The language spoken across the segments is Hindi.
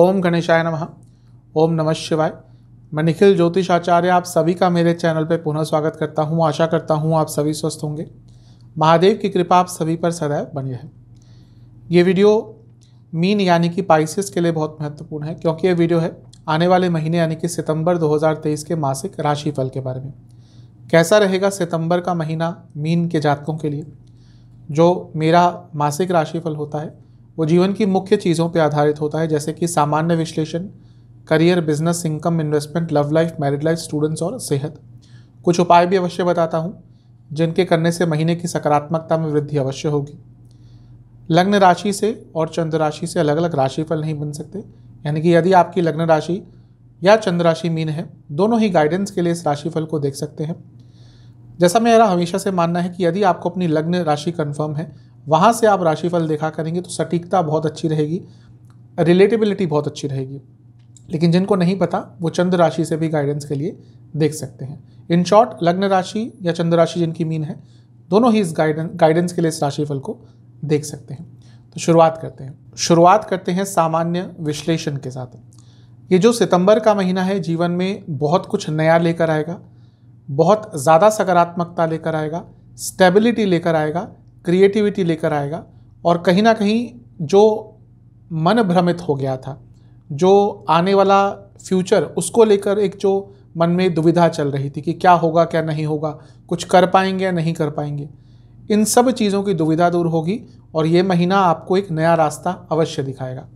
ओम गणेशाय नमः ओम नमः शिवाय मैं निखिल ज्योतिष आचार्य आप सभी का मेरे चैनल पर पुनः स्वागत करता हूँ आशा करता हूँ आप सभी स्वस्थ होंगे महादेव की कृपा आप सभी पर सदैव बनी रहे ये वीडियो मीन यानी कि पाइसिस के लिए बहुत महत्वपूर्ण है क्योंकि ये वीडियो है आने वाले महीने यानी कि सितंबर 2023 के मासिक राशिफल के बारे में कैसा रहेगा सितंबर का महीना मीन के जातकों के लिए जो मेरा मासिक राशिफल होता है वो जीवन की मुख्य चीज़ों पर आधारित होता है जैसे कि सामान्य विश्लेषण career business income investment love life married life students और सेहत कुछ उपाय भी अवश्य बताता हूँ जिनके करने से महीने की सकारात्मकता में वृद्धि अवश्य होगी लग्न राशि से और चंद्र राशि से अलग अलग राशिफल नहीं बन सकते यानी कि यदि आपकी लग्न राशि या चंद्र राशि मीन है दोनों ही गाइडेंस के लिए इस राशिफल को देख सकते हैं जैसा मेरा हमेशा से मानना है कि यदि आपको अपनी लग्न राशि कन्फर्म है वहाँ से आप राशिफल देखा करेंगे तो सटीकता बहुत अच्छी रहेगी रिलेटेबिलिटी बहुत अच्छी रहेगी लेकिन जिनको नहीं पता वो चंद्र राशि से भी गाइडेंस के लिए देख सकते हैं इन शॉर्ट लग्न राशि या चंद्र राशि जिनकी मीन है दोनों ही इस गाइडेंस गाइडेंस के लिए इस राशिफल को देख सकते हैं तो शुरुआत करते हैं शुरुआत करते हैं सामान्य विश्लेषण के साथ ये जो सितंबर का महीना है जीवन में बहुत कुछ नया लेकर आएगा बहुत ज़्यादा सकारात्मकता लेकर आएगा स्टेबिलिटी लेकर आएगा क्रिएटिविटी लेकर आएगा और कहीं ना कहीं जो मन भ्रमित हो गया था जो आने वाला फ्यूचर उसको लेकर एक जो मन में दुविधा चल रही थी कि क्या होगा क्या नहीं होगा कुछ कर पाएंगे या नहीं कर पाएंगे इन सब चीज़ों की दुविधा दूर होगी और ये महीना आपको एक नया रास्ता अवश्य दिखाएगा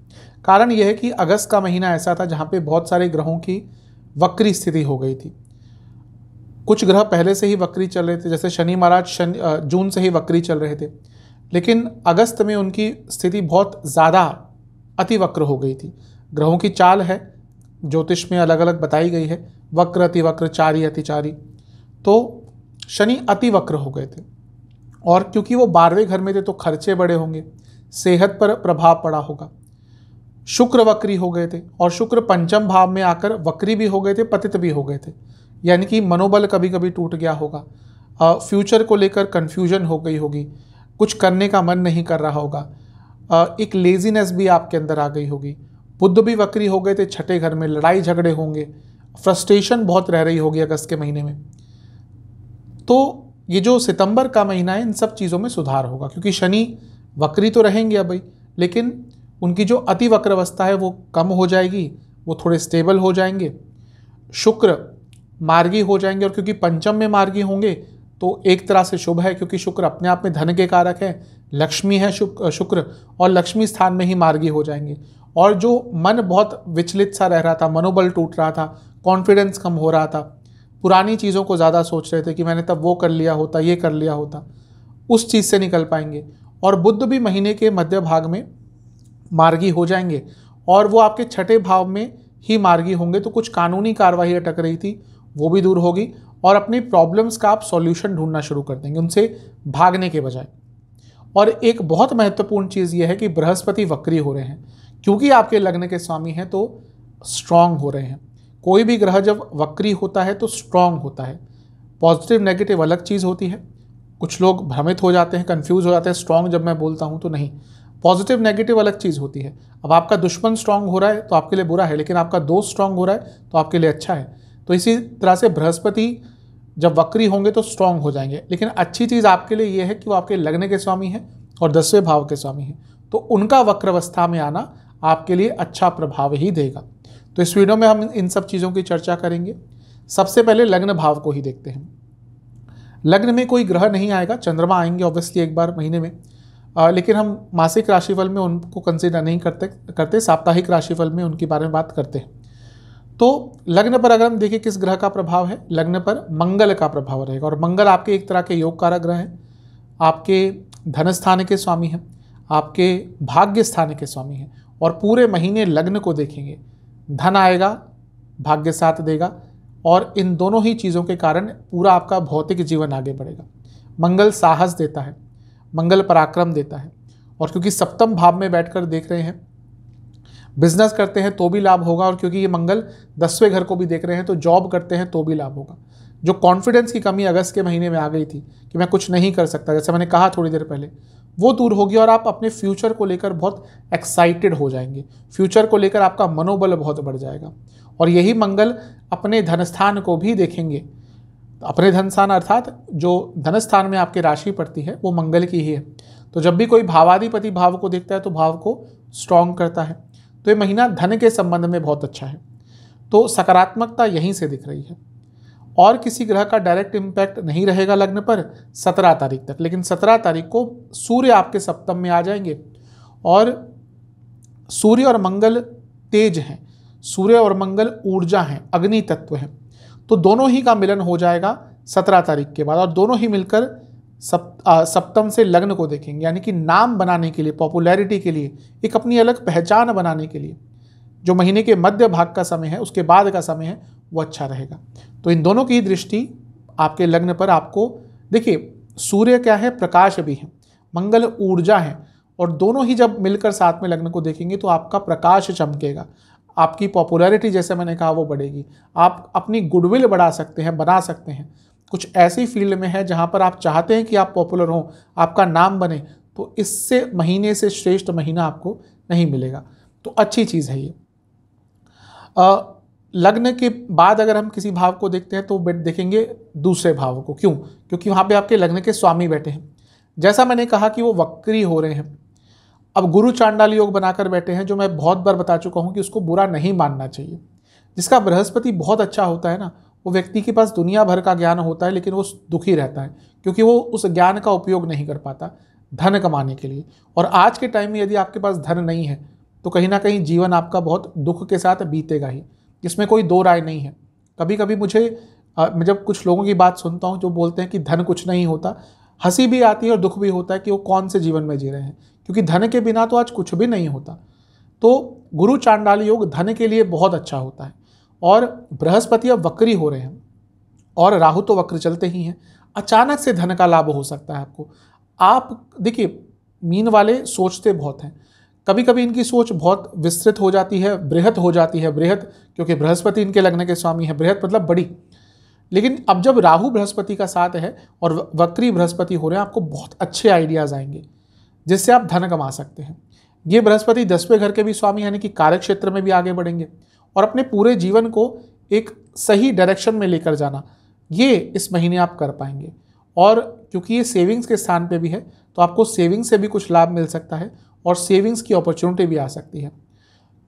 कारण यह है कि अगस्त का महीना ऐसा था जहाँ पे बहुत सारे ग्रहों की वक्री स्थिति हो गई थी कुछ ग्रह पहले से ही वक्री चल रहे थे जैसे शनि महाराज शनि जून से ही वक्री चल रहे थे लेकिन अगस्त में उनकी स्थिति बहुत ज़्यादा अति वक्र हो गई थी ग्रहों की चाल है ज्योतिष में अलग अलग बताई गई है वक्र अतिवक्र चारी अतिचारी तो शनि अति वक्र हो गए थे और क्योंकि वो बारहवें घर में थे तो खर्चे बड़े होंगे सेहत पर प्रभाव पड़ा होगा शुक्र वक्री हो गए थे और शुक्र पंचम भाव में आकर वक्री भी हो गए थे पतित भी हो गए थे यानी कि मनोबल कभी कभी टूट गया होगा फ्यूचर को लेकर कन्फ्यूजन हो गई होगी कुछ करने का मन नहीं कर रहा होगा एक लेजीनेस भी आपके अंदर आ गई होगी बुद्ध भी वक्री हो गए थे छठे घर में लड़ाई झगड़े होंगे फ्रस्ट्रेशन बहुत रह रही होगी अगस्त के महीने में तो ये जो सितंबर का महीना है इन सब चीज़ों में सुधार होगा क्योंकि शनि वक्री तो रहेंगे अब लेकिन उनकी जो अति वक्र अवस्था है वो कम हो जाएगी वो थोड़े स्टेबल हो जाएंगे शुक्र मार्गी हो जाएंगे और क्योंकि पंचम में मार्गी होंगे तो एक तरह से शुभ है क्योंकि शुक्र अपने आप में धन के कारक है लक्ष्मी है शुक्र और लक्ष्मी स्थान में ही मार्गी हो जाएंगे और जो मन बहुत विचलित सा रह रहा था मनोबल टूट रहा था कॉन्फिडेंस कम हो रहा था पुरानी चीज़ों को ज़्यादा सोच रहे थे कि मैंने तब वो कर लिया होता ये कर लिया होता उस चीज़ से निकल पाएंगे और बुद्ध भी महीने के मध्य भाग में मार्गी हो जाएंगे और वो आपके छठे भाव में ही मार्गी होंगे तो कुछ कानूनी कार्रवाई अटक रही थी वो भी दूर होगी और अपनी प्रॉब्लम्स का आप सॉल्यूशन ढूंढना शुरू कर देंगे उनसे भागने के बजाय और एक बहुत महत्वपूर्ण चीज़ ये है कि बृहस्पति वक्री हो रहे हैं क्योंकि आपके लग्न के स्वामी हैं तो स्ट्रांग हो रहे हैं कोई भी ग्रह जब वक्री होता है तो स्ट्रांग होता है पॉजिटिव नेगेटिव अलग चीज़ होती है कुछ लोग भ्रमित हो जाते हैं कन्फ्यूज़ हो जाते हैं स्ट्रांग जब मैं बोलता हूँ तो नहीं पॉजिटिव नेगेटिव अलग चीज़ होती है अब आपका दुश्मन स्ट्रांग हो रहा है तो आपके लिए बुरा है लेकिन आपका दोस्त स्ट्रांग हो रहा है तो आपके लिए अच्छा है तो इसी तरह से बृहस्पति जब वक्री होंगे तो स्ट्रांग हो जाएंगे लेकिन अच्छी चीज़ आपके लिए ये है कि वो आपके लग्न के स्वामी हैं और दसवें भाव के स्वामी हैं तो उनका वक्रवस्था में आना आपके लिए अच्छा प्रभाव ही देगा तो इस वीडियो में हम इन सब चीज़ों की चर्चा करेंगे सबसे पहले लग्न भाव को ही देखते हैं लग्न में कोई ग्रह नहीं आएगा चंद्रमा आएंगे ऑब्वियसली एक बार महीने में आ, लेकिन हम मासिक राशिफल में उनको कंसिडर नहीं करते करते साप्ताहिक राशिफल में उनके बारे में बात करते हैं तो लग्न पर अगर हम देखें किस ग्रह का प्रभाव है लग्न पर मंगल का प्रभाव रहेगा और मंगल आपके एक तरह के योग कारक ग्रह हैं आपके धन स्थान के स्वामी हैं आपके भाग्य स्थान के स्वामी हैं और पूरे महीने लग्न को देखेंगे धन आएगा भाग्य साथ देगा और इन दोनों ही चीज़ों के कारण पूरा आपका भौतिक जीवन आगे बढ़ेगा मंगल साहस देता है मंगल पराक्रम देता है और क्योंकि सप्तम भाव में बैठकर देख रहे हैं बिजनेस करते हैं तो भी लाभ होगा और क्योंकि ये मंगल दसवें घर को भी देख रहे हैं तो जॉब करते हैं तो भी लाभ होगा जो कॉन्फिडेंस की कमी अगस्त के महीने में आ गई थी कि मैं कुछ नहीं कर सकता जैसे मैंने कहा थोड़ी देर पहले वो दूर होगी और आप अपने फ्यूचर को लेकर बहुत एक्साइटेड हो जाएंगे फ्यूचर को लेकर आपका मनोबल बहुत बढ़ जाएगा और यही मंगल अपने धनस्थान को भी देखेंगे अपने धनस्थान अर्थात जो धनस्थान में आपकी राशि पड़ती है वो मंगल की ही है तो जब भी कोई भावाधिपति भाव को देखता है तो भाव को स्ट्रांग करता है तो ये महीना धन के संबंध में बहुत अच्छा है तो सकारात्मकता यहीं से दिख रही है और किसी ग्रह का डायरेक्ट इम्पैक्ट नहीं रहेगा लग्न पर सत्रह तारीख तक लेकिन सत्रह तारीख को सूर्य आपके सप्तम में आ जाएंगे और सूर्य और मंगल तेज हैं सूर्य और मंगल ऊर्जा हैं अग्नि तत्व हैं तो दोनों ही का मिलन हो जाएगा सत्रह तारीख के बाद और दोनों ही मिलकर सप सप्तम से लग्न को देखेंगे यानी कि नाम बनाने के लिए पॉपुलैरिटी के लिए एक अपनी अलग पहचान बनाने के लिए जो महीने के मध्य भाग का समय है उसके बाद का समय है वो अच्छा रहेगा तो इन दोनों की दृष्टि आपके लग्न पर आपको देखिए सूर्य क्या है प्रकाश भी है मंगल ऊर्जा है और दोनों ही जब मिलकर साथ में लग्न को देखेंगे तो आपका प्रकाश चमकेगा आपकी पॉपुलैरिटी जैसे मैंने कहा वो बढ़ेगी आप अपनी गुडविल बढ़ा सकते हैं बना सकते हैं कुछ ऐसी फील्ड में है जहाँ पर आप चाहते हैं कि आप पॉपुलर हों आपका नाम बने तो इससे महीने से श्रेष्ठ महीना आपको नहीं मिलेगा तो अच्छी चीज़ है ये लग्न के बाद अगर हम किसी भाव को देखते हैं तो देखेंगे दूसरे भाव को क्यों क्योंकि वहाँ पे आपके लग्न के स्वामी बैठे हैं जैसा मैंने कहा कि वो वक्री हो रहे हैं अब गुरु चांडाल योग बनाकर बैठे हैं जो मैं बहुत बार बता चुका हूँ कि उसको बुरा नहीं मानना चाहिए जिसका बृहस्पति बहुत अच्छा होता है ना वो व्यक्ति के पास दुनिया भर का ज्ञान होता है लेकिन वो दुखी रहता है क्योंकि वो उस ज्ञान का उपयोग नहीं कर पाता धन कमाने के लिए और आज के टाइम में यदि आपके पास धन नहीं है तो कहीं ना कहीं जीवन आपका बहुत दुख के साथ बीतेगा ही इसमें कोई दो राय नहीं है कभी कभी मुझे मैं जब कुछ लोगों की बात सुनता हूँ जो बोलते हैं कि धन कुछ नहीं होता हंसी भी आती है और दुख भी होता है कि वो कौन से जीवन में जी रहे हैं क्योंकि धन के बिना तो आज कुछ भी नहीं होता तो गुरु चांडाल योग धन के लिए बहुत अच्छा होता है और बृहस्पति अब वक्री हो रहे हैं और राहु तो वक्र चलते ही हैं अचानक से धन का लाभ हो सकता है आपको आप देखिए मीन वाले सोचते बहुत हैं कभी कभी इनकी सोच बहुत विस्तृत हो जाती है बृहत हो जाती है बृहत क्योंकि बृहस्पति इनके लगने के स्वामी है बृहत मतलब बड़ी लेकिन अब जब राहु बृहस्पति का साथ है और वक्री बृहस्पति हो रहे हैं आपको बहुत अच्छे आइडियाज़ आएंगे जिससे आप धन कमा सकते हैं ये बृहस्पति दसवें घर के भी स्वामी यानी कि कार्यक्षेत्र में भी आगे बढ़ेंगे और अपने पूरे जीवन को एक सही डायरेक्शन में लेकर जाना ये इस महीने आप कर पाएंगे और क्योंकि ये सेविंग्स के स्थान पे भी है तो आपको सेविंग्स से भी कुछ लाभ मिल सकता है और सेविंग्स की अपॉर्चुनिटी भी आ सकती है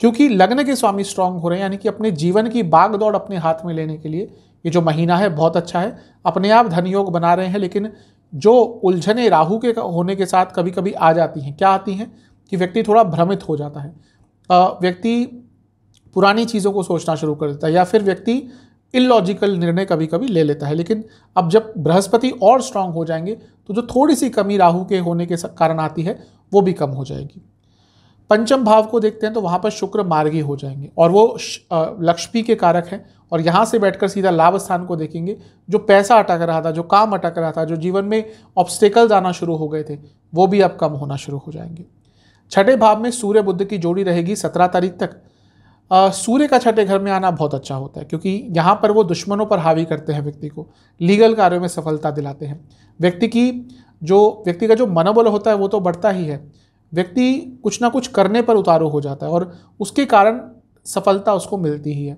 क्योंकि लग्न के स्वामी स्ट्रांग हो रहे हैं यानी कि अपने जीवन की बाग दौड़ अपने हाथ में लेने के लिए ये जो महीना है बहुत अच्छा है अपने आप धन योग बना रहे हैं लेकिन जो उलझने राहु के होने के साथ कभी कभी आ जाती हैं क्या आती हैं कि व्यक्ति थोड़ा भ्रमित हो जाता है व्यक्ति पुरानी चीज़ों को सोचना शुरू कर देता है या फिर व्यक्ति इलॉजिकल निर्णय कभी कभी ले लेता है लेकिन अब जब बृहस्पति और स्ट्रांग हो जाएंगे तो जो थोड़ी सी कमी राहु के होने के कारण आती है वो भी कम हो जाएगी पंचम भाव को देखते हैं तो वहाँ पर शुक्र मार्गी हो जाएंगे और वो लक्ष्मी के कारक हैं और यहाँ से बैठकर सीधा लाभ स्थान को देखेंगे जो पैसा अटक रहा था जो काम अटक रहा था जो जीवन में ऑब्स्टेकल्स आना शुरू हो गए थे वो भी अब कम होना शुरू हो जाएंगे छठे भाव में सूर्य बुद्ध की जोड़ी रहेगी सत्रह तारीख तक सूर्य का छठे घर में आना बहुत अच्छा होता है क्योंकि यहाँ पर वो दुश्मनों पर हावी करते हैं व्यक्ति को लीगल कार्यों में सफलता दिलाते हैं व्यक्ति की जो व्यक्ति का जो मनोबल होता है वो तो बढ़ता ही है व्यक्ति कुछ ना कुछ करने पर उतारू हो जाता है और उसके कारण सफलता उसको मिलती ही है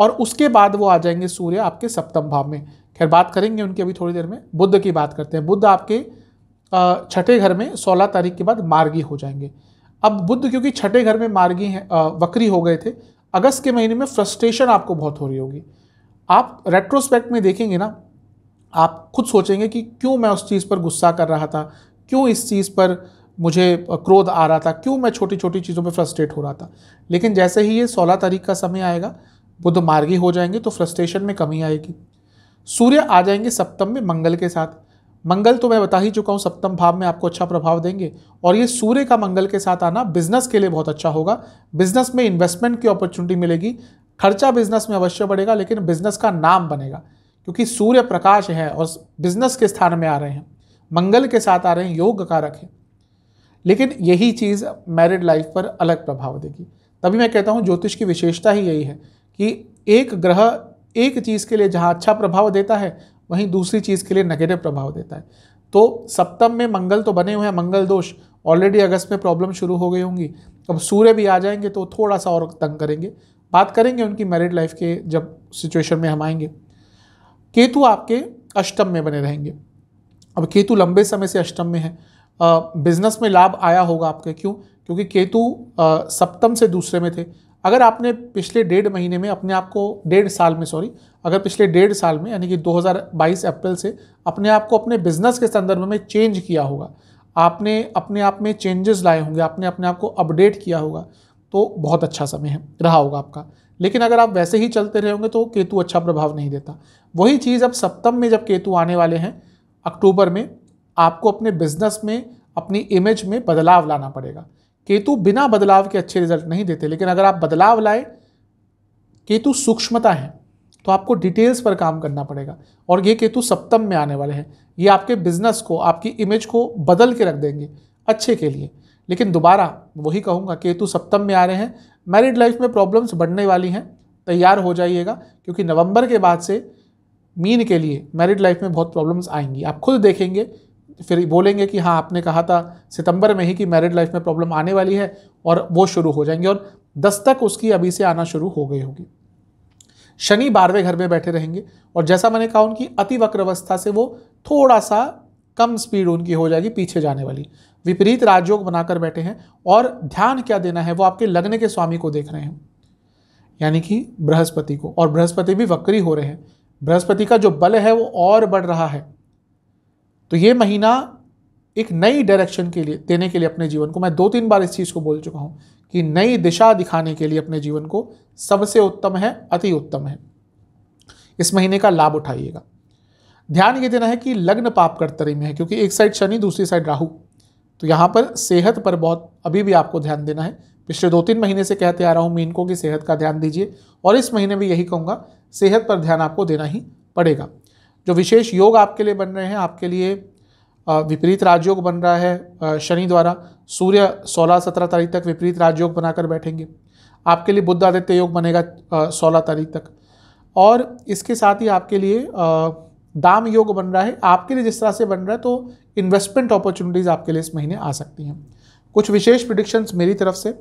और उसके बाद वो आ जाएंगे सूर्य आपके सप्तम भाव में खैर बात करेंगे उनकी अभी थोड़ी देर में बुद्ध की बात करते हैं बुद्ध आपके छठे घर में सोलह तारीख के बाद मार्गी हो जाएंगे अब बुद्ध क्योंकि छठे घर में मार्गी हैं वक्री हो गए थे अगस्त के महीने में फ्रस्ट्रेशन आपको बहुत हो रही होगी आप रेट्रोस्पेक्ट में देखेंगे ना आप खुद सोचेंगे कि क्यों मैं उस चीज़ पर गुस्सा कर रहा था क्यों इस चीज़ पर मुझे क्रोध आ रहा था क्यों मैं छोटी छोटी चीज़ों पर फ्रस्ट्रेट हो रहा था लेकिन जैसे ही ये सोलह तारीख का समय आएगा बुद्ध मार्गी हो जाएंगे तो फ्रस्ट्रेशन में कमी आएगी सूर्य आ जाएंगे सप्तम में मंगल के साथ मंगल तो मैं बता ही चुका हूँ सप्तम भाव में आपको अच्छा प्रभाव देंगे और ये सूर्य का मंगल के साथ आना बिजनेस के लिए बहुत अच्छा होगा बिजनेस में इन्वेस्टमेंट की अपॉर्चुनिटी मिलेगी खर्चा बिजनेस में अवश्य बढ़ेगा लेकिन बिजनेस का नाम बनेगा क्योंकि सूर्य प्रकाश है और बिजनेस के स्थान में आ रहे हैं मंगल के साथ आ रहे हैं योग कारक है लेकिन यही चीज़ मैरिड लाइफ पर अलग प्रभाव देगी तभी मैं कहता हूँ ज्योतिष की विशेषता ही यही है कि एक ग्रह एक चीज़ के लिए जहाँ अच्छा प्रभाव देता है वहीं दूसरी चीज़ के लिए नेगेटिव प्रभाव देता है तो सप्तम में मंगल तो बने हुए हैं मंगल दोष ऑलरेडी अगस्त में प्रॉब्लम शुरू हो गई होंगी अब सूर्य भी आ जाएंगे तो थोड़ा सा और तंग करेंगे बात करेंगे उनकी मैरिड लाइफ के जब सिचुएशन में हम आएंगे केतु आपके अष्टम में बने रहेंगे अब केतु लंबे समय से अष्टम में है बिजनेस में लाभ आया होगा आपके क्यों क्योंकि केतु सप्तम से दूसरे में थे अगर आपने पिछले डेढ़ महीने में अपने आप को डेढ़ साल में सॉरी अगर पिछले डेढ़ साल में यानी कि 2022 अप्रैल से अपने आप को अपने बिजनेस के संदर्भ में चेंज किया होगा आपने अपने आप में चेंजेस लाए होंगे आपने अपने आप को अपडेट किया होगा तो बहुत अच्छा समय है रहा होगा आपका लेकिन अगर आप वैसे ही चलते रहे होंगे तो केतु अच्छा प्रभाव नहीं देता वही चीज़ अब सप्तम में जब केतु आने वाले हैं अक्टूबर में आपको अपने बिजनेस में अपनी इमेज में बदलाव लाना पड़ेगा केतु बिना बदलाव के अच्छे रिजल्ट नहीं देते लेकिन अगर आप बदलाव लाए केतु सूक्ष्मता है तो आपको डिटेल्स पर काम करना पड़ेगा और ये केतु सप्तम में आने वाले हैं ये आपके बिजनेस को आपकी इमेज को बदल के रख देंगे अच्छे के लिए लेकिन दोबारा वही कहूँगा केतु सप्तम में आ रहे हैं मैरिड लाइफ में प्रॉब्लम्स बढ़ने वाली हैं तैयार हो जाइएगा क्योंकि नवंबर के बाद से मीन के लिए मैरिड लाइफ में बहुत प्रॉब्लम्स आएंगी आप खुद देखेंगे फिर बोलेंगे कि हाँ आपने कहा था सितंबर में ही कि मैरिड लाइफ में प्रॉब्लम आने वाली है और वो शुरू हो जाएंगी और दस तक उसकी अभी से आना शुरू हो गई होगी शनि बारहवें घर में बैठे रहेंगे और जैसा मैंने कहा उनकी अति वक्र अवस्था से वो थोड़ा सा कम स्पीड उनकी हो जाएगी पीछे जाने वाली विपरीत राजयोग बनाकर बैठे हैं और ध्यान क्या देना है वो आपके लगने के स्वामी को देख रहे हैं यानी कि बृहस्पति को और बृहस्पति भी वक्री हो रहे हैं बृहस्पति का जो बल है वो और बढ़ रहा है तो ये महीना एक नई डायरेक्शन के लिए देने के लिए अपने जीवन को मैं दो तीन बार इस चीज़ को बोल चुका हूँ कि नई दिशा दिखाने के लिए अपने जीवन को सबसे उत्तम है अति उत्तम है इस महीने का लाभ उठाइएगा ध्यान ये देना है कि लग्न पाप कर्तरी में है क्योंकि एक साइड शनि दूसरी साइड राहु तो यहाँ पर सेहत पर बहुत अभी भी आपको ध्यान देना है पिछले दो तीन महीने से कहते आ रहा हूँ मीनकों की सेहत का ध्यान दीजिए और इस महीने भी यही कहूँगा सेहत पर ध्यान आपको देना ही पड़ेगा जो विशेष योग आपके लिए बन रहे हैं आपके लिए विपरीत राजयोग बन रहा है शनि द्वारा सूर्य 16-17 तारीख तक विपरीत राजयोग बनाकर बैठेंगे आपके लिए बुद्ध आदित्य योग बनेगा 16 तारीख तक और इसके साथ ही आपके लिए दाम योग बन रहा है आपके लिए जिस तरह से बन रहा है तो इन्वेस्टमेंट अपॉर्चुनिटीज़ आपके लिए इस महीने आ सकती हैं कुछ विशेष प्रिडिक्शंस मेरी तरफ से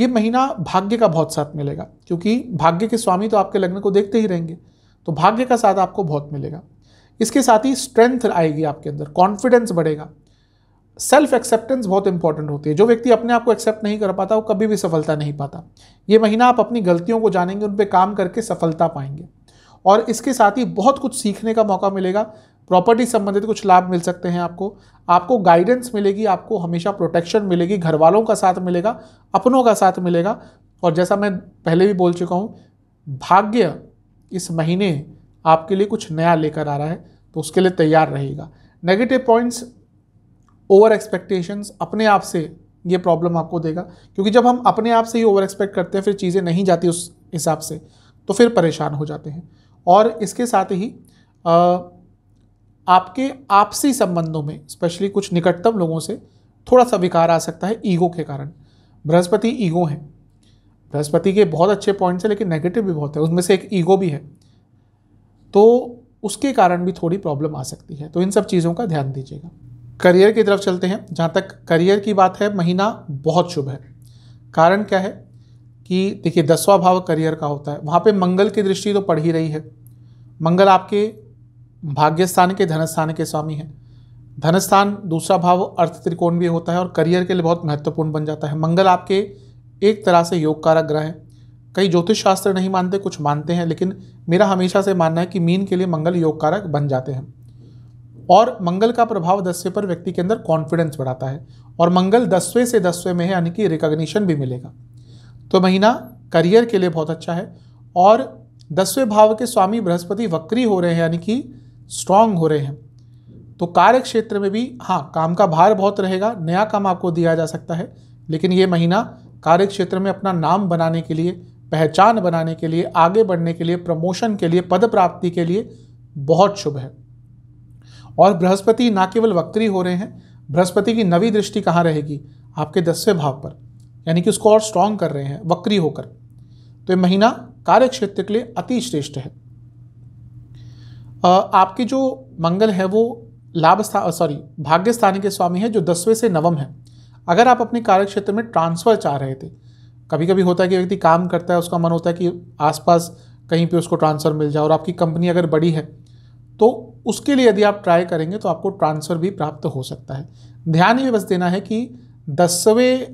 ये महीना भाग्य का बहुत साथ मिलेगा क्योंकि भाग्य के स्वामी तो आपके लग्न को देखते ही रहेंगे तो भाग्य का साथ आपको बहुत मिलेगा इसके साथ ही स्ट्रेंथ आएगी आपके अंदर कॉन्फिडेंस बढ़ेगा सेल्फ एक्सेप्टेंस बहुत इंपॉर्टेंट होती है जो व्यक्ति अपने आप को एक्सेप्ट नहीं कर पाता वो कभी भी सफलता नहीं पाता ये महीना आप अपनी गलतियों को जानेंगे उन पर काम करके सफलता पाएंगे और इसके साथ ही बहुत कुछ सीखने का मौका मिलेगा प्रॉपर्टी संबंधित कुछ लाभ मिल सकते हैं आपको आपको गाइडेंस मिलेगी आपको हमेशा प्रोटेक्शन मिलेगी घर वालों का साथ मिलेगा अपनों का साथ मिलेगा और जैसा मैं पहले भी बोल चुका हूँ भाग्य इस महीने आपके लिए कुछ नया लेकर आ रहा है तो उसके लिए तैयार रहेगा नेगेटिव पॉइंट्स ओवर एक्सपेक्टेशंस अपने आप से ये प्रॉब्लम आपको देगा क्योंकि जब हम अपने आप से ही ओवर एक्सपेक्ट करते हैं फिर चीज़ें नहीं जाती उस हिसाब से तो फिर परेशान हो जाते हैं और इसके साथ ही आ, आपके आपसी संबंधों में स्पेशली कुछ निकटतम लोगों से थोड़ा सा विकार आ सकता है ईगो के कारण बृहस्पति ईगो है बृहस्पति के बहुत अच्छे पॉइंट्स हैं लेकिन नेगेटिव भी बहुत है उनमें से एक ईगो भी है तो उसके कारण भी थोड़ी प्रॉब्लम आ सकती है तो इन सब चीज़ों का ध्यान दीजिएगा करियर की तरफ चलते हैं जहाँ तक करियर की बात है महीना बहुत शुभ है कारण क्या है कि देखिए दसवा भाव करियर का होता है वहाँ पे मंगल की दृष्टि तो पड़ ही रही है मंगल आपके भाग्यस्थान के धनस्थान के स्वामी हैं धनस्थान दूसरा भाव अर्थ त्रिकोण भी होता है और करियर के लिए बहुत महत्वपूर्ण बन जाता है मंगल आपके एक तरह से योग कारक ग्रह है कई ज्योतिष शास्त्र नहीं मानते कुछ मानते हैं लेकिन मेरा हमेशा से मानना है कि मीन के लिए मंगल योग कारक बन जाते हैं और मंगल का प्रभाव दसवें पर व्यक्ति के अंदर कॉन्फिडेंस बढ़ाता है और मंगल दसवें से दसवें में है यानी कि रिकॉग्निशन भी मिलेगा तो महीना करियर के लिए बहुत अच्छा है और दसवें भाव के स्वामी बृहस्पति वक्री हो रहे हैं यानी कि स्ट्रांग हो रहे हैं तो कार्य क्षेत्र में भी हाँ काम का भार बहुत रहेगा नया काम आपको दिया जा सकता है लेकिन ये महीना कार्य क्षेत्र में अपना नाम बनाने के लिए पहचान बनाने के लिए आगे बढ़ने के लिए प्रमोशन के लिए पद प्राप्ति के लिए बहुत शुभ है और बृहस्पति ना केवल वक्री हो रहे हैं बृहस्पति की नवी दृष्टि कहाँ रहेगी आपके दसवें भाव पर यानी कि उसको और स्ट्रांग कर रहे हैं वक्री होकर तो ये महीना कार्य क्षेत्र के लिए अति श्रेष्ठ है आपकी जो मंगल है वो लाभ स्था सॉरी भाग्य स्थान के स्वामी है जो दसवें से नवम है अगर आप अपने कार्य क्षेत्र में ट्रांसफर चाह रहे थे कभी कभी होता है कि व्यक्ति काम करता है उसका मन होता है कि आसपास कहीं पे उसको ट्रांसफ़र मिल जाए और आपकी कंपनी अगर बड़ी है तो उसके लिए यदि आप ट्राई करेंगे तो आपको ट्रांसफ़र भी प्राप्त हो सकता है ध्यान ये बस देना है कि दसवें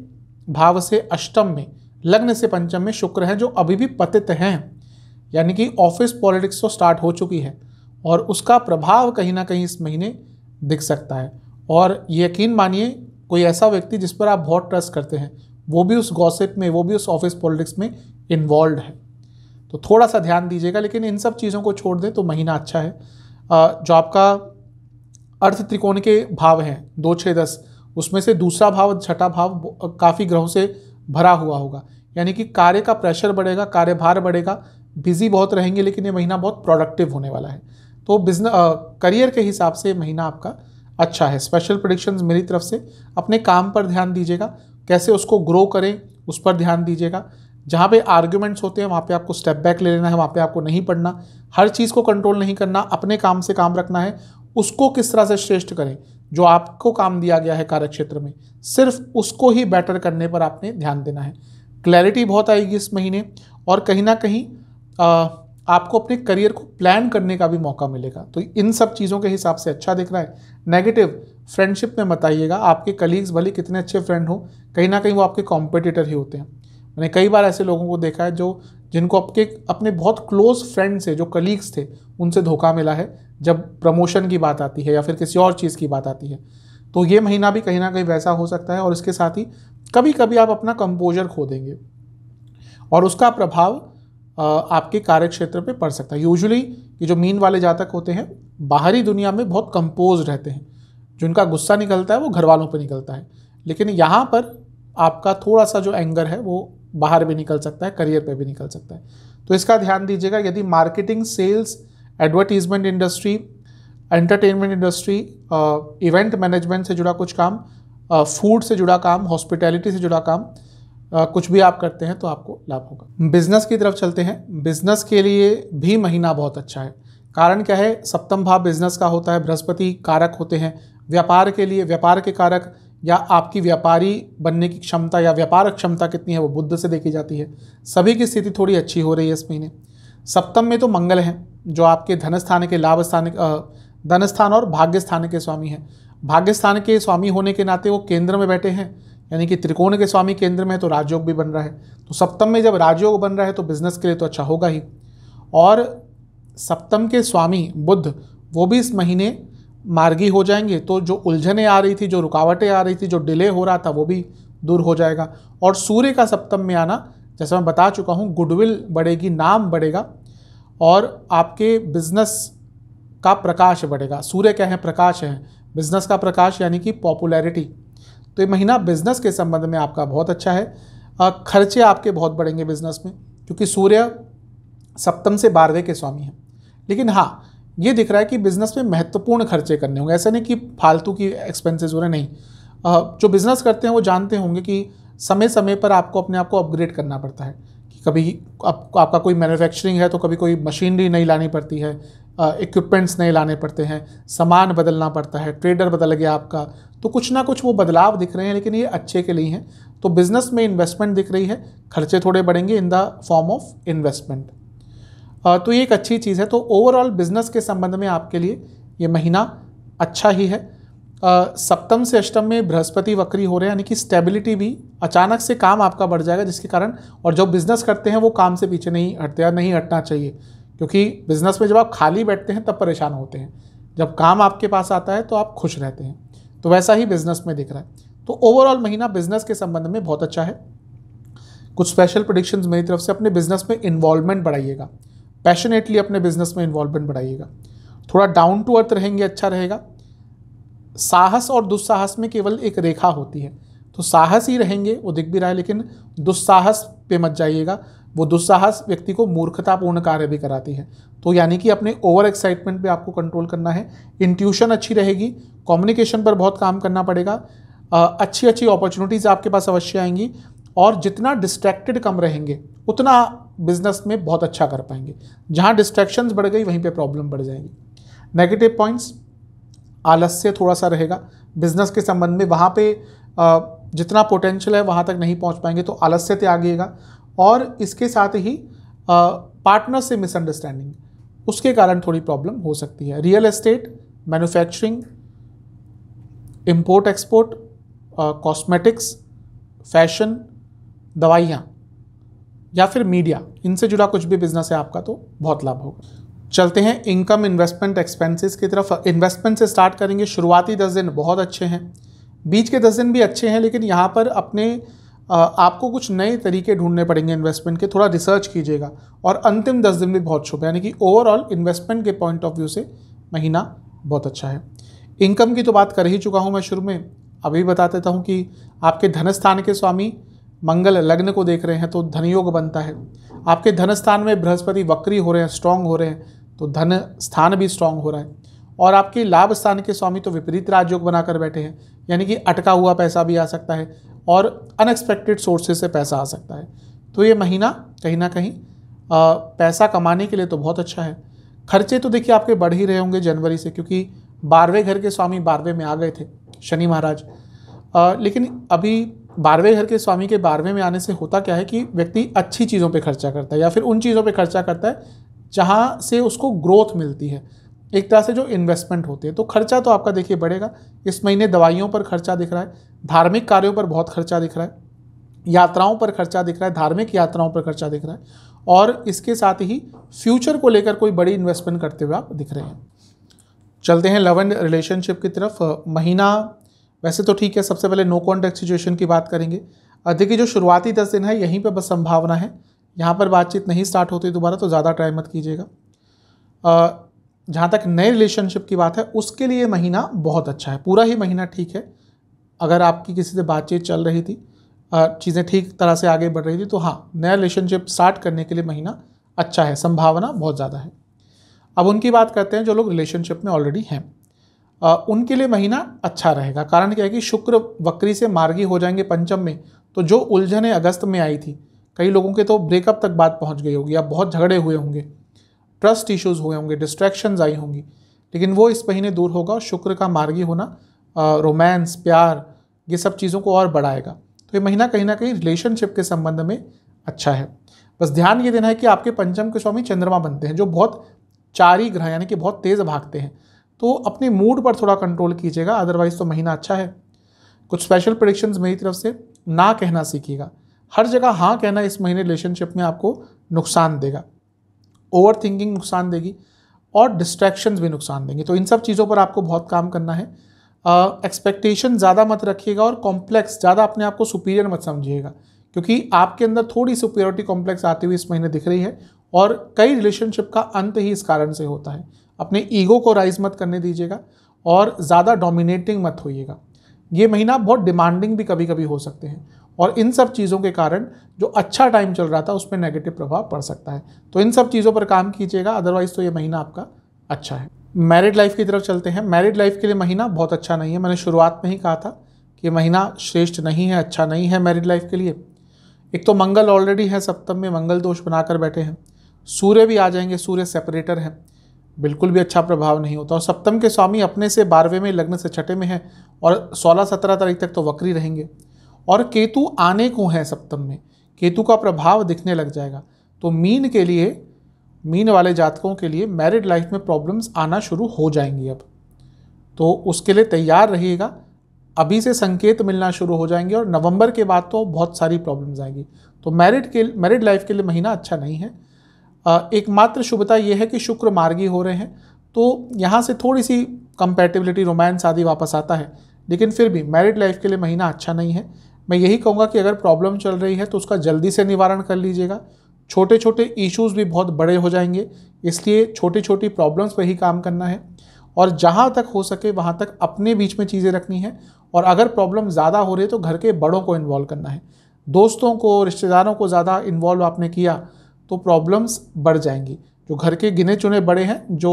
भाव से अष्टम में लग्न से पंचम में शुक्र हैं जो अभी भी पतित हैं यानी कि ऑफिस पॉलिटिक्स तो स्टार्ट हो चुकी है और उसका प्रभाव कहीं ना कहीं इस महीने दिख सकता है और यकीन मानिए कोई ऐसा व्यक्ति जिस पर आप बहुत ट्रस्ट करते हैं वो भी उस गॉसिप में वो भी उस ऑफिस पॉलिटिक्स में इन्वॉल्व है तो थोड़ा सा ध्यान दीजिएगा लेकिन इन सब चीज़ों को छोड़ दें तो महीना अच्छा है जो आपका अर्थ त्रिकोण के भाव हैं दो छः दस उसमें से दूसरा भाव छठा भाव काफ़ी ग्रहों से भरा हुआ होगा यानी कि कार्य का प्रेशर बढ़ेगा कार्यभार बढ़ेगा बिजी बहुत रहेंगे लेकिन ये महीना बहुत प्रोडक्टिव होने वाला है तो बिजनेस करियर के हिसाब से महीना आपका अच्छा है स्पेशल प्रोडिक्शन मेरी तरफ से अपने काम पर ध्यान दीजिएगा कैसे उसको ग्रो करें उस पर ध्यान दीजिएगा जहाँ पे आर्ग्यूमेंट्स होते हैं वहाँ पे आपको स्टेप बैक ले लेना है वहाँ पे आपको नहीं पढ़ना हर चीज़ को कंट्रोल नहीं करना अपने काम से काम रखना है उसको किस तरह से श्रेष्ठ करें जो आपको काम दिया गया है कार्यक्षेत्र में सिर्फ उसको ही बेटर करने पर आपने ध्यान देना है क्लैरिटी बहुत आएगी इस महीने और कहीं ना कहीं आ, आपको अपने करियर को प्लान करने का भी मौका मिलेगा तो इन सब चीज़ों के हिसाब से अच्छा दिख रहा है नेगेटिव फ्रेंडशिप में बताइएगा आपके कलीग्स भले कितने अच्छे फ्रेंड हो कहीं ना कहीं वो आपके कॉम्पिटिटर ही होते हैं मैंने कई बार ऐसे लोगों को देखा है जो जिनको आपके अपने बहुत क्लोज फ्रेंड से जो कलीग्स थे उनसे धोखा मिला है जब प्रमोशन की बात आती है या फिर किसी और चीज़ की बात आती है तो ये महीना भी कहीं ना कहीं वैसा हो सकता है और इसके साथ ही कभी कभी आप अपना कंपोजर खो देंगे और उसका प्रभाव आपके कार्य क्षेत्र पे पड़ सकता है यूजुअली ये जो मीन वाले जातक होते हैं बाहरी दुनिया में बहुत कंपोज रहते हैं जिनका गुस्सा निकलता है वो घर वालों पर निकलता है लेकिन यहाँ पर आपका थोड़ा सा जो एंगर है वो बाहर भी निकल सकता है करियर पे भी निकल सकता है तो इसका ध्यान दीजिएगा यदि marketing sales advertisement industry entertainment industry event management से जुड़ा कुछ काम फूड uh, से जुड़ा काम हॉस्पिटैलिटी से जुड़ा काम uh, कुछ भी आप करते हैं तो आपको लाभ होगा बिजनेस की तरफ चलते हैं बिजनेस के लिए भी महीना बहुत अच्छा है कारण क्या है सप्तम भाव बिजनेस का होता है बृहस्पति कारक होते हैं व्यापार के लिए व्यापार के कारक या आपकी व्यापारी बनने की क्षमता या व्यापार क्षमता कितनी है वो बुद्ध से देखी जाती है सभी की स्थिति थोड़ी अच्छी हो रही है इस महीने सप्तम में तो मंगल हैं जो आपके धन स्थान के लाभ स्थान धन स्थान और भाग्य स्थान के स्वामी हैं भाग्य स्थान के स्वामी होने के नाते वो केंद्र में बैठे हैं यानी कि त्रिकोण के स्वामी केंद्र में है तो राजयोग भी बन रहा है तो सप्तम में जब राजयोग बन रहा है तो बिजनेस के लिए तो अच्छा होगा ही और सप्तम के स्वामी बुद्ध वो भी इस महीने मार्गी हो जाएंगे तो जो उलझने आ रही थी जो रुकावटें आ रही थी जो डिले हो रहा था वो भी दूर हो जाएगा और सूर्य का सप्तम में आना जैसा मैं बता चुका हूँ गुडविल बढ़ेगी नाम बढ़ेगा और आपके बिजनेस का प्रकाश बढ़ेगा सूर्य क्या है प्रकाश है बिजनेस का प्रकाश यानी कि पॉपुलैरिटी तो ये महीना बिजनेस के संबंध में आपका बहुत अच्छा है खर्चे आपके बहुत बढ़ेंगे बिजनेस में क्योंकि सूर्य सप्तम से बारहवें के स्वामी हैं लेकिन हाँ ये दिख रहा है कि बिज़नेस में महत्वपूर्ण खर्चे करने होंगे ऐसा नहीं कि फालतू की एक्सपेंसेस हो रहे नहीं जो बिज़नेस करते हैं वो जानते होंगे कि समय समय पर आपको अपने आप को अपग्रेड करना पड़ता है कि कभी आप, आपका कोई मैन्युफैक्चरिंग है तो कभी कोई मशीनरी नहीं लानी पड़ती है इक्विपमेंट्स नए लाने पड़ते हैं सामान बदलना पड़ता है ट्रेडर बदल गया आपका तो कुछ ना कुछ वो बदलाव दिख रहे हैं लेकिन ये अच्छे के लिए हैं तो बिज़नेस में इन्वेस्टमेंट दिख रही है खर्चे थोड़े बढ़ेंगे in the form of investment तो ये एक अच्छी चीज़ है तो ओवरऑल बिजनेस के संबंध में आपके लिए ये महीना अच्छा ही है सप्तम से अष्टम में बृहस्पति वक्री हो रहे हैं यानी कि स्टेबिलिटी भी अचानक से काम आपका बढ़ जाएगा जिसके कारण और जो बिज़नेस करते हैं वो काम से पीछे नहीं हटते या नहीं हटना चाहिए क्योंकि बिज़नेस में जब आप खाली बैठते हैं तब परेशान होते हैं जब काम आपके पास आता है तो आप खुश रहते हैं तो वैसा ही बिज़नेस में दिख रहा है तो ओवरऑल महीना बिज़नेस के संबंध में बहुत अच्छा है कुछ स्पेशल प्रोडिक्शंस मेरी तरफ से अपने बिज़नेस में इन्वॉल्वमेंट बढ़ाइएगा पैशनेटली अपने बिजनेस में इन्वॉल्वमेंट बढ़ाइएगा थोड़ा डाउन टू अर्थ रहेंगे अच्छा रहेगा साहस और दुस्साहस में केवल एक रेखा होती है तो साहस ही रहेंगे वो दिख भी रहा है लेकिन दुस्साहस पे मत जाइएगा वो दुस्साहस व्यक्ति को मूर्खतापूर्ण कार्य भी कराती है तो यानी कि अपने ओवर एक्साइटमेंट पे आपको कंट्रोल करना है इंट्यूशन अच्छी रहेगी कम्युनिकेशन पर बहुत काम करना पड़ेगा अच्छी अच्छी अपॉर्चुनिटीज़ आपके पास अवश्य आएंगी और जितना डिस्ट्रैक्टेड कम रहेंगे उतना बिजनेस में बहुत अच्छा कर पाएंगे जहाँ डिस्ट्रैक्शंस बढ़ गई वहीं पे प्रॉब्लम बढ़ जाएगी नेगेटिव पॉइंट्स आलस्य थोड़ा सा रहेगा बिजनेस के संबंध में वहाँ पे जितना पोटेंशियल है वहाँ तक नहीं पहुँच पाएंगे तो आलस्य त्यागिएगा और इसके साथ ही पार्टनर से मिसअंडरस्टैंडिंग उसके कारण थोड़ी प्रॉब्लम हो सकती है real estate manufacturing import export cosmetics fashion दवाइयाँ या फिर मीडिया इनसे जुड़ा कुछ भी बिजनेस है आपका तो बहुत लाभ होगा चलते हैं इनकम इन्वेस्टमेंट एक्सपेंसेस की तरफ इन्वेस्टमेंट से स्टार्ट करेंगे शुरुआती दस दिन बहुत अच्छे हैं बीच के दस दिन भी अच्छे हैं लेकिन यहाँ पर अपने आपको कुछ नए तरीके ढूंढने पड़ेंगे इन्वेस्टमेंट के थोड़ा रिसर्च कीजिएगा और अंतिम दस दिन भी बहुत शुभ यानी कि ओवरऑल इन्वेस्टमेंट के पॉइंट ऑफ व्यू से महीना बहुत अच्छा है इनकम की तो बात कर ही चुका हूँ मैं शुरू में अभी बता देता हूँ कि आपके धनस्थान के स्वामी मंगल लग्न को देख रहे हैं तो धन योग बनता है आपके धन स्थान में बृहस्पति वक्री हो रहे हैं स्ट्रांग हो रहे हैं तो धन स्थान भी स्ट्रांग हो रहा है और आपके लाभ स्थान के स्वामी तो विपरीत राजयोग बनाकर बैठे हैं यानी कि अटका हुआ पैसा भी आ सकता है और अनएक्सपेक्टेड सोर्सेज से पैसा आ सकता है तो ये महीना कहीं ना कहीं आ, पैसा कमाने के लिए तो बहुत अच्छा है खर्चे तो देखिए आपके बढ़ ही रहे होंगे जनवरी से क्योंकि बारहवें घर के स्वामी बारहवें में आ गए थे शनि महाराज आ, लेकिन अभी बारहवें घर के स्वामी के बारहवें में आने से होता क्या है कि व्यक्ति अच्छी चीज़ों पर खर्चा करता है या फिर उन चीज़ों पर खर्चा करता है जहाँ से उसको ग्रोथ मिलती है एक तरह से जो इन्वेस्टमेंट होते हैं तो खर्चा तो आपका देखिए बढ़ेगा इस महीने दवाइयों पर खर्चा दिख रहा है धार्मिक कार्यों पर बहुत खर्चा दिख रहा है यात्राओं पर खर्चा दिख रहा है धार्मिक यात्राओं पर खर्चा दिख रहा है और इसके साथ ही फ्यूचर को लेकर कोई बड़ी इन्वेस्टमेंट करते हुए आप दिख रहे हैं चलते हैं लव एंड रिलेशनशिप की तरफ महीना वैसे तो ठीक है सबसे पहले नो कॉन्टैक्ट सिचुएशन की बात करेंगे देखिए जो शुरुआती दस दिन है यहीं पर बस संभावना है यहाँ पर बातचीत नहीं स्टार्ट होती दोबारा तो ज़्यादा ट्राई मत कीजिएगा जहाँ तक नए रिलेशनशिप की बात है उसके लिए महीना बहुत अच्छा है पूरा ही महीना ठीक है अगर आपकी किसी से बातचीत चल रही थी चीज़ें ठीक तरह से आगे बढ़ रही थी तो हाँ नया रिलेशनशिप स्टार्ट करने के लिए महीना अच्छा है संभावना बहुत ज़्यादा है अब उनकी बात करते हैं जो लोग रिलेशनशिप में ऑलरेडी हैं उनके लिए महीना अच्छा रहेगा कारण क्या है कि शुक्र वक्री से मार्गी हो जाएंगे पंचम में तो जो उलझने अगस्त में आई थी कई लोगों के तो ब्रेकअप तक बात पहुंच गई होगी या बहुत झगड़े हुए होंगे ट्रस्ट इश्यूज हुए होंगे डिस्ट्रैक्शंस आई होंगी लेकिन वो इस महीने दूर होगा और शुक्र का मार्गी होना रोमांस प्यार ये सब चीज़ों को और बढ़ाएगा तो ये महीना कहीं ना कहीं रिलेशनशिप के संबंध में अच्छा है बस ध्यान ये देना है कि आपके पंचम के स्वामी चंद्रमा बनते हैं जो बहुत चारी ग्रह यानी कि बहुत तेज़ भागते हैं तो अपने मूड पर थोड़ा कंट्रोल कीजिएगा अदरवाइज़ तो महीना अच्छा है कुछ स्पेशल प्रडिक्शन मेरी तरफ से ना कहना सीखिएगा हर जगह हाँ कहना इस महीने रिलेशनशिप में आपको नुकसान देगा ओवर थिंकिंग नुकसान देगी और डिस्ट्रैक्शंस भी नुकसान देंगे तो इन सब चीज़ों पर आपको बहुत काम करना है एक्सपेक्टेशन uh, ज़्यादा मत रखिएगा और कॉम्प्लेक्स ज़्यादा अपने आप को सुपीरियर मत समझिएगा क्योंकि आपके अंदर थोड़ी सुपीरियरिटी कॉम्प्लेक्स आती हुई इस महीने दिख रही है और कई रिलेशनशिप का अंत ही इस कारण से होता है अपने ईगो को राइज मत करने दीजिएगा और ज़्यादा डोमिनेटिंग मत होइएगा ये महीना बहुत डिमांडिंग भी कभी कभी हो सकते हैं और इन सब चीज़ों के कारण जो अच्छा टाइम चल रहा था उस पर नेगेटिव प्रभाव पड़ सकता है तो इन सब चीज़ों पर काम कीजिएगा अदरवाइज़ तो ये महीना आपका अच्छा है मैरिड लाइफ की तरफ चलते हैं मैरिड लाइफ के लिए महीना बहुत अच्छा नहीं है मैंने शुरुआत में ही कहा था कि महीना श्रेष्ठ नहीं है अच्छा नहीं है मैरिड लाइफ के लिए एक तो मंगल ऑलरेडी है सप्तम में मंगल दोष बनाकर बैठे हैं सूर्य भी आ जाएंगे सूर्य सेपरेटर हैं बिल्कुल भी अच्छा प्रभाव नहीं होता और सप्तम के स्वामी अपने से बारहवें में लग्न से छठे में है और सोलह सत्रह तारीख तक तो वक्री रहेंगे और केतु आने को है सप्तम में केतु का प्रभाव दिखने लग जाएगा तो मीन के लिए मीन वाले जातकों के लिए मैरिड लाइफ में प्रॉब्लम्स आना शुरू हो जाएंगी अब तो उसके लिए तैयार रहिएगा अभी से संकेत मिलना शुरू हो जाएंगे और नवंबर के बाद तो बहुत सारी प्रॉब्लम्स आएंगी तो मैरिड के मैरिड लाइफ के लिए महीना अच्छा नहीं है एकमात्र शुभता यह है कि शुक्र मार्गी हो रहे हैं तो यहाँ से थोड़ी सी कंपेटेबिलिटी रोमांस आदि वापस आता है लेकिन फिर भी मैरिड लाइफ के लिए महीना अच्छा नहीं है मैं यही कहूँगा कि अगर प्रॉब्लम चल रही है तो उसका जल्दी से निवारण कर लीजिएगा छोटे छोटे इश्यूज भी बहुत बड़े हो जाएंगे इसलिए छोटी छोटी प्रॉब्लम्स पर ही काम करना है और जहाँ तक हो सके वहाँ तक अपने बीच में चीज़ें रखनी है और अगर प्रॉब्लम ज़्यादा हो रही है तो घर के बड़ों को इन्वॉल्व करना है दोस्तों को रिश्तेदारों को ज़्यादा इन्वॉल्व आपने किया तो प्रॉब्लम्स बढ़ जाएंगी जो घर के गिने चुने बड़े हैं जो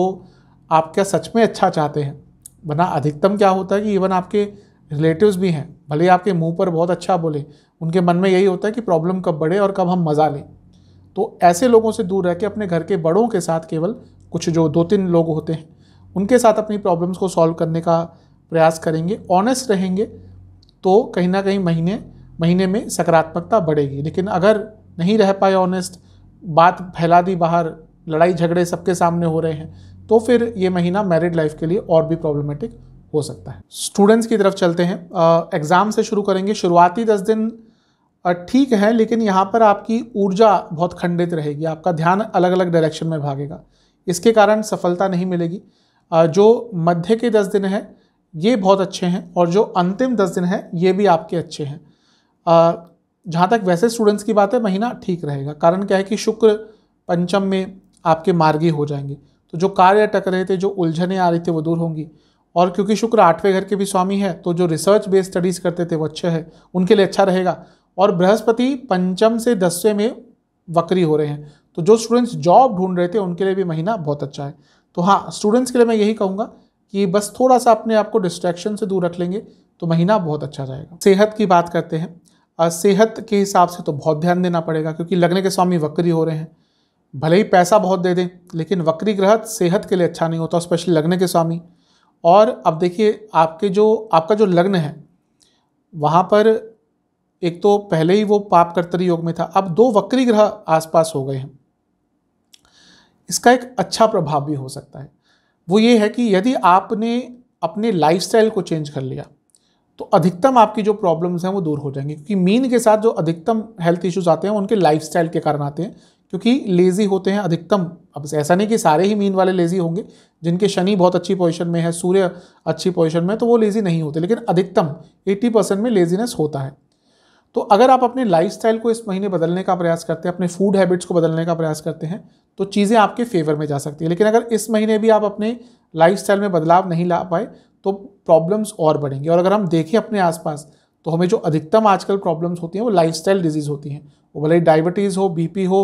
आप क्या सच में अच्छा चाहते हैं बना अधिकतम क्या होता है कि इवन आपके रिलेटिव्स भी हैं भले आपके मुंह पर बहुत अच्छा बोले उनके मन में यही होता है कि प्रॉब्लम कब बढ़े और कब हम मज़ा लें तो ऐसे लोगों से दूर रह के अपने घर के बड़ों के साथ केवल कुछ जो दो तीन लोग होते हैं उनके साथ अपनी प्रॉब्लम्स को सॉल्व करने का प्रयास करेंगे ऑनेस्ट रहेंगे तो कहीं ना कहीं महीने महीने में सकारात्मकता बढ़ेगी लेकिन अगर नहीं रह पाए ऑनेस्ट बात फैला दी बाहर लड़ाई झगड़े सबके सामने हो रहे हैं तो फिर ये महीना मैरिड लाइफ के लिए और भी प्रॉब्लमेटिक हो सकता है स्टूडेंट्स की तरफ चलते हैं एग्ज़ाम से शुरू करेंगे शुरुआती दस दिन ठीक है लेकिन यहाँ पर आपकी ऊर्जा बहुत खंडित रहेगी आपका ध्यान अलग अलग डायरेक्शन में भागेगा इसके कारण सफलता नहीं मिलेगी जो मध्य के दस दिन हैं ये बहुत अच्छे हैं और जो अंतिम दस दिन हैं ये भी आपके अच्छे हैं जहाँ तक वैसे स्टूडेंट्स की बात है महीना ठीक रहेगा कारण क्या है कि शुक्र पंचम में आपके मार्गी हो जाएंगे तो जो कार्य अटक रहे थे जो उलझने आ रही थी वो दूर होंगी और क्योंकि शुक्र आठवें घर के भी स्वामी है तो जो रिसर्च बेस्ड स्टडीज़ करते थे वो अच्छे हैं उनके लिए अच्छा रहेगा और बृहस्पति पंचम से दसवें में वक्री हो रहे हैं तो जो स्टूडेंट्स जॉब ढूंढ रहे थे उनके लिए भी महीना बहुत अच्छा है तो हाँ स्टूडेंट्स के लिए मैं यही कहूँगा कि बस थोड़ा सा अपने आप को डिस्ट्रैक्शन से दूर रख लेंगे तो महीना बहुत अच्छा रहेगा सेहत की बात करते हैं सेहत के हिसाब से तो बहुत ध्यान देना पड़ेगा क्योंकि लगने के स्वामी वक्री हो रहे हैं भले ही पैसा बहुत दे दें लेकिन वक्री ग्रह सेहत के लिए अच्छा नहीं होता स्पेशली लग्न के स्वामी और अब देखिए आपके जो आपका जो लग्न है वहाँ पर एक तो पहले ही वो पाप कर्तरी योग में था अब दो वक्री ग्रह आसपास हो गए हैं इसका एक अच्छा प्रभाव भी हो सकता है वो ये है कि यदि आपने अपने लाइफस्टाइल को चेंज कर लिया तो अधिकतम आपकी जो प्रॉब्लम्स हैं वो दूर हो जाएंगी क्योंकि मीन के साथ जो अधिकतम हेल्थ इश्यूज आते हैं उनके लाइफ के कारण आते हैं क्योंकि लेज़ी होते हैं अधिकतम अब ऐसा नहीं कि सारे ही मीन वाले लेज़ी होंगे जिनके शनि बहुत अच्छी पोजिशन में है सूर्य अच्छी पोजिशन में तो वो लेज़ी नहीं होते लेकिन अधिकतम 80 परसेंट में लेज़ीनेस होता है तो अगर आप अपने लाइफस्टाइल को इस महीने बदलने का प्रयास करते हैं अपने फूड हैबिट्स को बदलने का प्रयास करते हैं तो चीज़ें आपके फेवर में जा सकती है लेकिन अगर इस महीने भी आप अपने लाइफस्टाइल में बदलाव नहीं ला पाए तो प्रॉब्लम्स और बढ़ेंगी और अगर हम देखें अपने आसपास तो हमें जो अधिकतम आजकल प्रॉब्लम्स होती हैं वो लाइफस्टाइल डिजीज़ होती हैं वो भले डायबिटीज़ हो बीपी हो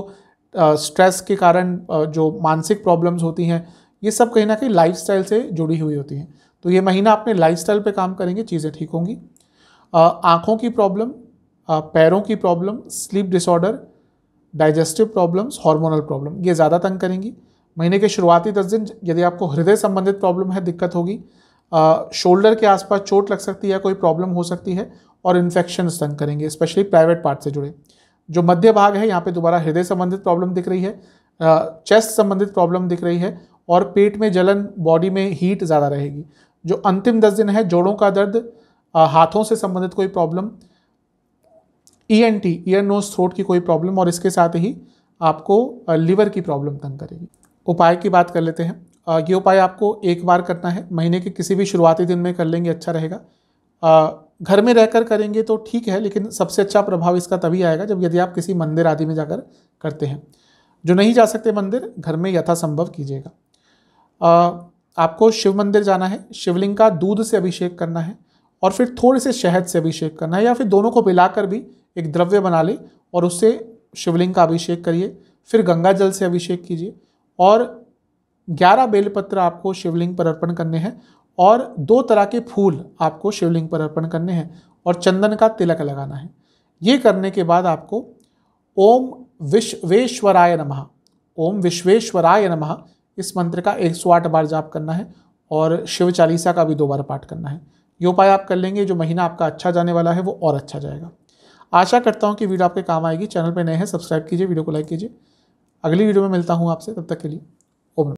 स्ट्रेस के कारण जो मानसिक प्रॉब्लम्स होती हैं ये सब कहीं ना कहीं लाइफ से जुड़ी हुई होती हैं तो ये महीना अपने लाइफ स्टाइल काम करेंगे चीज़ें ठीक होंगी आँखों की प्रॉब्लम पैरों की problem sleep disorder digestive problems hormonal problem ये ज़्यादा तंग करेंगी महीने के शुरुआती दस दिन यदि आपको हृदय संबंधित प्रॉब्लम है दिक्कत होगी शोल्डर के आसपास चोट लग सकती है कोई प्रॉब्लम हो सकती है और इन्फेक्शन तंग करेंगे स्पेशली प्राइवेट पार्ट से जुड़े जो मध्य भाग है यहाँ पे दोबारा हृदय संबंधित प्रॉब्लम दिख रही है चेस्ट संबंधित प्रॉब्लम दिख रही है और पेट में जलन बॉडी में हीट ज़्यादा रहेगी जो अंतिम दस दिन है जोड़ों का दर्द हाथों से संबंधित कोई problem E N T ear nose throat की कोई प्रॉब्लम और इसके साथ ही आपको लीवर की प्रॉब्लम तंग करेगी उपाय की बात कर लेते हैं ये उपाय आपको एक बार करना है महीने के किसी भी शुरुआती दिन में कर लेंगे अच्छा रहेगा घर में रहकर करेंगे तो ठीक है लेकिन सबसे अच्छा प्रभाव इसका तभी आएगा जब यदि आप किसी मंदिर आदि में जाकर करते हैं जो नहीं जा सकते मंदिर घर में यथासंभव कीजिएगा आपको शिव मंदिर जाना है शिवलिंग का दूध से अभिषेक करना है और फिर थोड़े से शहद से अभिषेक करना है या फिर दोनों को मिलाकर भी एक द्रव्य बना लें और उससे शिवलिंग का अभिषेक करिए फिर गंगा जल से अभिषेक कीजिए और ग्यारह बेलपत्र आपको शिवलिंग पर अर्पण करने हैं और दो तरह के फूल आपको शिवलिंग पर अर्पण करने हैं और चंदन का तिलक लगाना है ये करने के बाद आपको ओम विश्वेश्वराय नमः ओम विश्वेश्वराय नमः इस मंत्र का एक सौ आठ बार जाप करना है और शिव चालीसा का भी दो बार पाठ करना है ये उपाय आप कर लेंगे जो महीना आपका अच्छा जाने वाला है वो और अच्छा जाएगा आशा करता हूँ कि वीडियो आपके काम आएगी चैनल पर नए हैं सब्सक्राइब कीजिए वीडियो को लाइक कीजिए अगली वीडियो में मिलता हूँ आपसे तब तक के लिए ओम